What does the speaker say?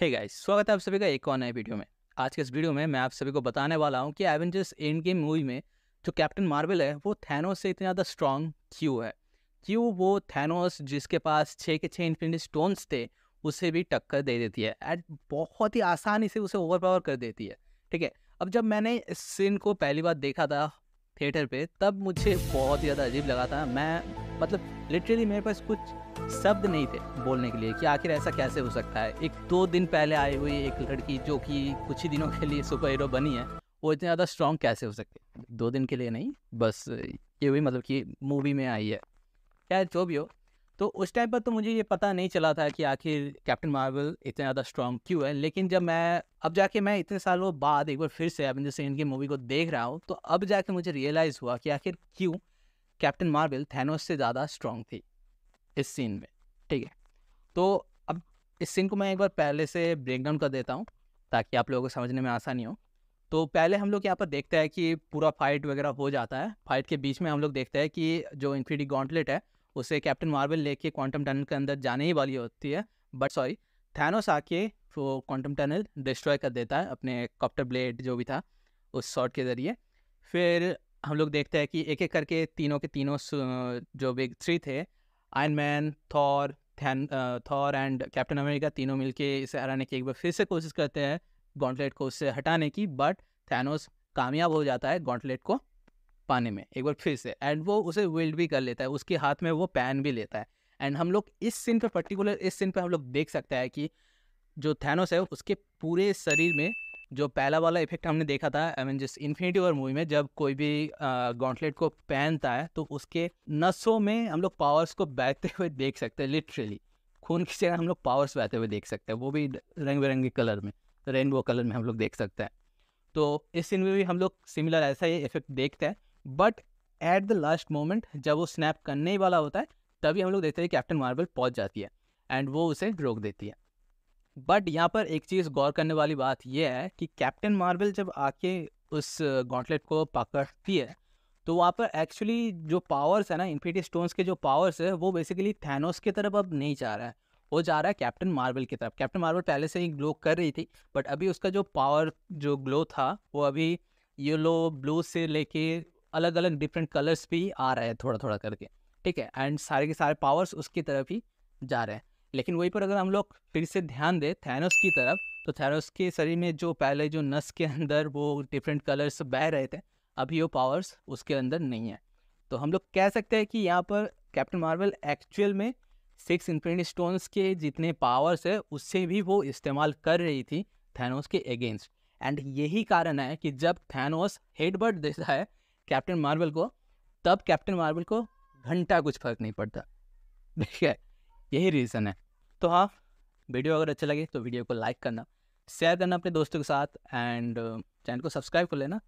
hey guys स्वागत है आप सभी का एक और नए वीडियो में आज के इस वीडियो में मैं आप सभी को बताने वाला हूँ कि एवेंजर्स एंड गेम मूवी में जो कैप्टन मार्वल है वो थैनोस से इतना ज़्यादा स्ट्रॉन्ग क्यों है क्यों वो थैनोस जिसके पास छः के छः इन्फिनिटी स्टोन्स थे उसे भी टक्कर दे देती है एंड बहुत ही आसानी से उसे ओवरपावर कर देती है ठीक है अब जब मैंने इस सीन को पहली बार देखा था थिएटर पे तब मुझे बहुत ज़्यादा अजीब लगा था मैं मतलब लिटरली मेरे पास कुछ शब्द नहीं थे बोलने के लिए कि आखिर ऐसा कैसे हो सकता है एक दो दिन पहले आई हुई एक लड़की जो कि कुछ ही दिनों के लिए सुपर हीरो बनी है वो इतने ज़्यादा स्ट्रॉन्ग कैसे हो सकती है दो दिन के लिए नहीं बस ये हुई मतलब कि मूवी में आई है क्या जो भी हो तो उस टाइम पर तो मुझे ये पता नहीं चला था कि आखिर कैप्टन मार्वल इतना ज़्यादा स्ट्रॉन्ग क्यों है लेकिन जब मैं अब जाके मैं इतने सालों बाद एक बार फिर से अब जैसे इनकी मूवी को देख रहा हूँ तो अब जाके मुझे रियलाइज़ हुआ कि आखिर क्यों कैप्टन मार्वल थैनोस से ज़्यादा स्ट्रॉन्ग थी इस सीन में ठीक है तो अब इस सीन को मैं एक बार पहले से ब्रेक डाउन कर देता हूँ ताकि आप लोगों को समझने में आसानी हो तो पहले हम लोग यहाँ पर देखते हैं कि पूरा फाइट वगैरह हो जाता है फाइट के बीच में हम लोग देखते हैं कि जो इन्फिटी गॉन्टलेट है उसे कैप्टन मार्वल लेके क्वांटम टनल के अंदर जाने ही वाली होती है बट सॉरी थैनोस आके वो क्वांटम टनल डिस्ट्रॉय कर देता है अपने कॉप्टर ब्लेड जो भी था उस शॉट के ज़रिए फिर हम लोग देखते हैं कि एक एक करके तीनों के तीनों जो बिग थ्री थे Iron Man Thor than Thor and Captain America तीनों मिलके इसे हराने की एक बार फिर से कोशिश करते हैं गॉन्टलेट को उससे हटाने की बट थैनोस कामयाब हो जाता है गॉन्टलेट को पाने में एक बार फिर से एंड वो उसे विल्ड भी कर लेता है उसके हाथ में वो पैन भी लेता है एंड हम लोग इस सीन पर पर्टिकुलर इस सीन पर हम लोग देख सकते हैं कि जो थैनोस है उसके पूरे शरीर में जो पहला वाला इफेक्ट हमने देखा था आई मीन जिस इन्फिनिटी वॉर मूवी में जब कोई भी गॉन्टलेट को पहनता है तो उसके नसों में हम लोग पावर्स को बहते हुए देख सकते हैं लिटरली खून की जगह हम लोग पावर्स बहते हुए देख सकते हैं वो भी रंग बिरंगे कलर में रेनबो कलर में हम लोग देख सकते हैं तो इस सीन में भी हम लोग सिमिलर ऐसा ही इफेक्ट देखते हैं but at the last moment जब वो स्नैप करने ही वाला होता है तभी हम लोग देखते हैं कैप्टन मार्बल पहुंच जाती है एंड वो उसे रोक देती है बट यहाँ पर एक चीज़ गौर करने वाली बात यह है कि कैप्टन मार्बल जब आके उस गॉन्टलेट को पकड़ती है तो वहाँ पर एक्चुअली जो पावर्स है ना इन्फिटी स्टोन्स के जो पावर्स है वो बेसिकली थैनोस की तरफ अब नहीं जा रहा है वो जा रहा है कैप्टन मार्बल की तरफ कैप्टन मार्बल पहले से ही ग्लो कर रही थी बट अभी उसका जो पावर जो ग्लो था वो अभी येलो ब्लू से लेके अलग अलग डिफरेंट कलर्स भी आ रहे हैं थोड़ा थोड़ा करके ठीक है एंड सारे के सारे पावर्स उसकी तरफ ही जा रहे हैं लेकिन वहीं पर अगर हम लोग फिर से ध्यान दें थैनोस की तरफ तो थैनोस के शरीर में जो पहले जो नस के अंदर वो डिफरेंट कलर्स बह रहे थे अभी वो पावर्स उसके अंदर नहीं है तो हम लोग कह सकते हैं कि यहाँ पर कैप्टन मार्वल एक्चुअल में सिक्स इन्फिनिटी स्टोन्स के जितने पावर्स है उससे भी वो इस्तेमाल कर रही थी थैनोस के अगेंस्ट एंड यही कारण है कि जब थैनोस हेडबर्ट देता है कैप्टन मार्वल को तब कैप्टन मार्वल को घंटा कुछ फर्क नहीं पड़ता देखिए यही रीज़न है तो हाँ वीडियो अगर अच्छा लगे तो वीडियो को लाइक करना शेयर करना अपने दोस्तों के साथ एंड चैनल uh, को सब्सक्राइब कर लेना